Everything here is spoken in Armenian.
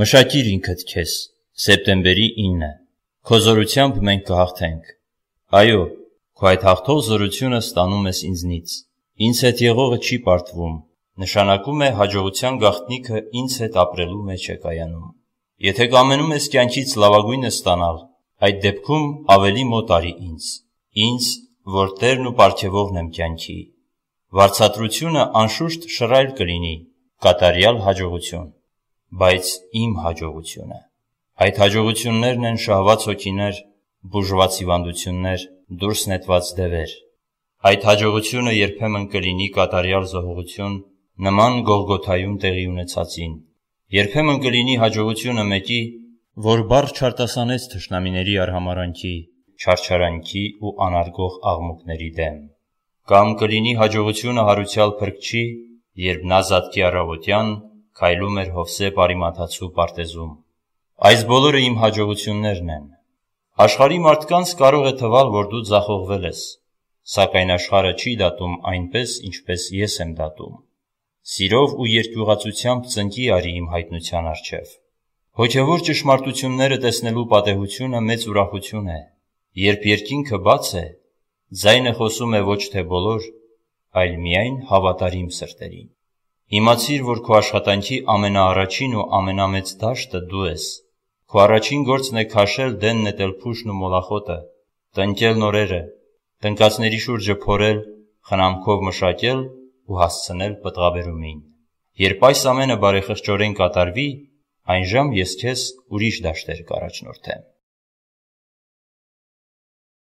Մշակիր ինքդ քեզ։ Սեպտեմբերի 9-ը։ Քո զորությամբ մենք կհաղթենք։ Այո, քո այդ հաղթող զորությունը ստանում ես ինձնից։ Ինձ հետ եղողը չի պարտվում։ Նշանակում է հաջողության գաղտնիքը ինձ հետ ապրելու մեջ է կայանում։ Եթե կամենում ես կյանքից լավագույնը ստանալ, այդ դեպքում ավելի մոտ արի ինձ։ Ինձ, որ Տերն ու Պարգևողն եմ կյանքի։ Վարչատրությունը անշուշտ շռայլ կլինի, կատարյալ հաջողություն բայց իմ հաջողությունը։ Այդ հաջողություններն են շահված հոգիներ, բուժված հիվանդություններ, դուրս նետված դևեր։ Այդ հաջողությունը երբեմն կլինի կատարյալ զոհողություն նման Գողգոթայում տեղի ունեցածին։ Երբեմն կլինի հաջողությունը մեկի, որ բառ չարտասանեց թշնամիների արհամարանքի, չարչարանքի ու անարգող աղմուկների դեմ կամ կլինի հաջողությունը հարուցյալ փրկչի, երբ նա զատկի առավոտյան քայլում էր Հովսեփ Արիմաթացու պարտեզում։ Այս բոլորը իմ հաջողություններն են։ Աշխարհի մարդկանց կարող է թվալ, որ դու ձախողվել ես, սակայն աշխարհը չի դատում այնպես, ինչպես ես եմ դատում։ Սիրով ու երկյուղացությամբ ծնկի արի իմ հայտնության արչև։ Հոգևոր ճշմարտությունները տեսնելու պատեհությունը մեծ ուրախություն է։ Երբ երկինքը բաց է, ձայնը խոսում է ոչ թե բոլոր, այլ միայն հավատարիմ սրտերին։ Իմացիր, որ քո աշխատանքի ամենաառաջին ու ամենամեծ դաշտը դու ես։ Քո առաջին գործն է քաշել դեն նետել փուշն ու մոլախոտը, տնկել նորերը, տնկածների շուրջը փորել, խնամքով մշակել ու հասցնել պատղաբերումին։ Երբ այս ամենը բարեխճորեն կատարվի, այնժամ ես քեզ ուրիշ դաշտեր կարաչնորթեմ։